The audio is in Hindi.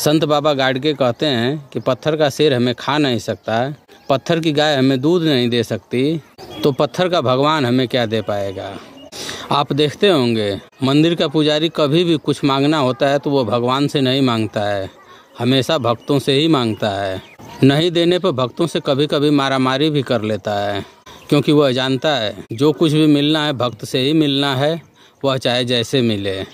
संत बाबा के कहते हैं कि पत्थर का शेर हमें खा नहीं सकता पत्थर की गाय हमें दूध नहीं दे सकती तो पत्थर का भगवान हमें क्या दे पाएगा आप देखते होंगे मंदिर का पुजारी कभी भी कुछ मांगना होता है तो वो भगवान से नहीं मांगता है हमेशा भक्तों से ही मांगता है नहीं देने पर भक्तों से कभी कभी मारामारी भी कर लेता है क्योंकि वह जानता है जो कुछ भी मिलना है भक्त से ही मिलना है वह चाहे जैसे मिले